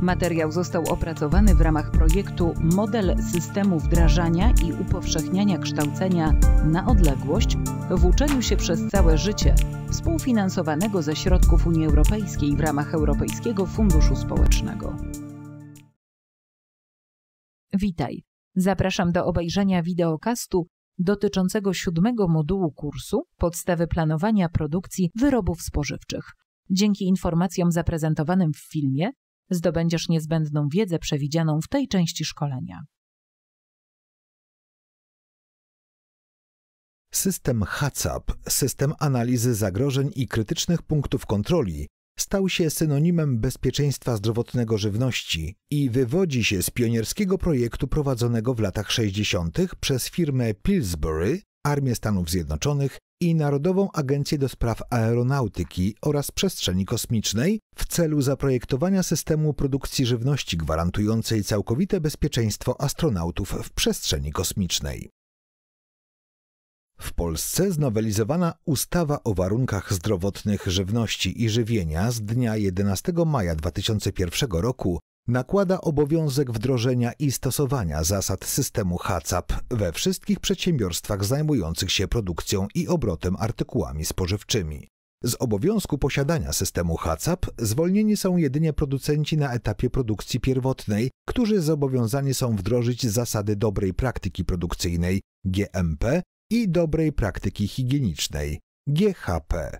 Materiał został opracowany w ramach projektu Model systemu wdrażania i upowszechniania kształcenia na odległość w uczeniu się przez całe życie, współfinansowanego ze środków Unii Europejskiej w ramach Europejskiego Funduszu Społecznego. Witaj. Zapraszam do obejrzenia wideokastu dotyczącego siódmego modułu kursu Podstawy planowania produkcji wyrobów spożywczych. Dzięki informacjom zaprezentowanym w filmie zdobędziesz niezbędną wiedzę przewidzianą w tej części szkolenia. System HACCP, system analizy zagrożeń i krytycznych punktów kontroli, stał się synonimem bezpieczeństwa zdrowotnego żywności i wywodzi się z pionierskiego projektu prowadzonego w latach 60. przez firmę Pillsbury Armię Stanów Zjednoczonych i Narodową Agencję do Spraw Aeronautyki oraz Przestrzeni Kosmicznej w celu zaprojektowania systemu produkcji żywności gwarantującej całkowite bezpieczeństwo astronautów w przestrzeni kosmicznej. W Polsce znowelizowana ustawa o warunkach zdrowotnych żywności i żywienia z dnia 11 maja 2001 roku nakłada obowiązek wdrożenia i stosowania zasad systemu HACCP we wszystkich przedsiębiorstwach zajmujących się produkcją i obrotem artykułami spożywczymi. Z obowiązku posiadania systemu HACCP zwolnieni są jedynie producenci na etapie produkcji pierwotnej, którzy zobowiązani są wdrożyć zasady dobrej praktyki produkcyjnej GMP i dobrej praktyki higienicznej GHP.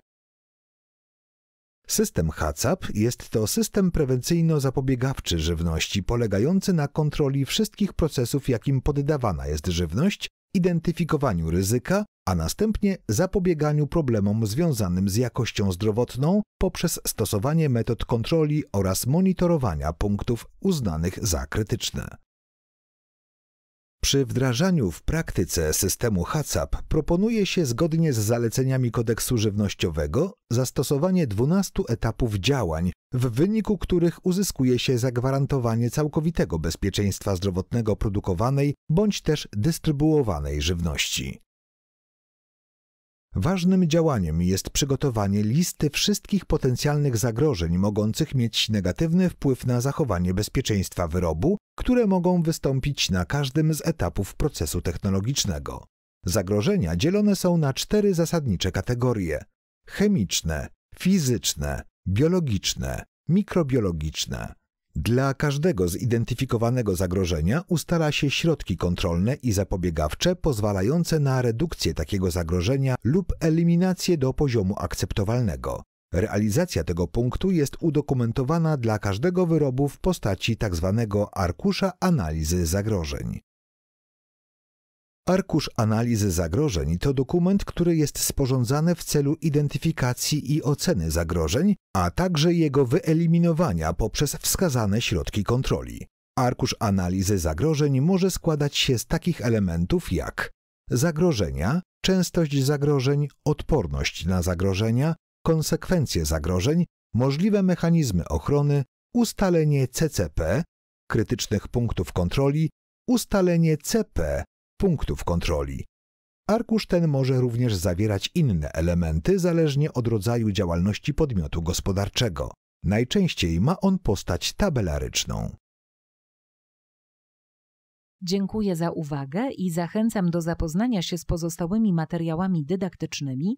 System HACCP jest to system prewencyjno-zapobiegawczy żywności polegający na kontroli wszystkich procesów, jakim poddawana jest żywność, identyfikowaniu ryzyka, a następnie zapobieganiu problemom związanym z jakością zdrowotną poprzez stosowanie metod kontroli oraz monitorowania punktów uznanych za krytyczne. Przy wdrażaniu w praktyce systemu HACCP proponuje się zgodnie z zaleceniami kodeksu żywnościowego zastosowanie 12 etapów działań, w wyniku których uzyskuje się zagwarantowanie całkowitego bezpieczeństwa zdrowotnego produkowanej bądź też dystrybuowanej żywności. Ważnym działaniem jest przygotowanie listy wszystkich potencjalnych zagrożeń mogących mieć negatywny wpływ na zachowanie bezpieczeństwa wyrobu które mogą wystąpić na każdym z etapów procesu technologicznego. Zagrożenia dzielone są na cztery zasadnicze kategorie: chemiczne, fizyczne, biologiczne, mikrobiologiczne. Dla każdego zidentyfikowanego zagrożenia ustala się środki kontrolne i zapobiegawcze pozwalające na redukcję takiego zagrożenia lub eliminację do poziomu akceptowalnego. Realizacja tego punktu jest udokumentowana dla każdego wyrobu w postaci tzw. Tak arkusza analizy zagrożeń. Arkusz analizy zagrożeń to dokument, który jest sporządzany w celu identyfikacji i oceny zagrożeń, a także jego wyeliminowania poprzez wskazane środki kontroli. Arkusz analizy zagrożeń może składać się z takich elementów jak zagrożenia, częstość zagrożeń, odporność na zagrożenia, konsekwencje zagrożeń, możliwe mechanizmy ochrony, ustalenie CCP, krytycznych punktów kontroli, ustalenie CP, punktów kontroli. Arkusz ten może również zawierać inne elementy zależnie od rodzaju działalności podmiotu gospodarczego. Najczęściej ma on postać tabelaryczną. Dziękuję za uwagę i zachęcam do zapoznania się z pozostałymi materiałami dydaktycznymi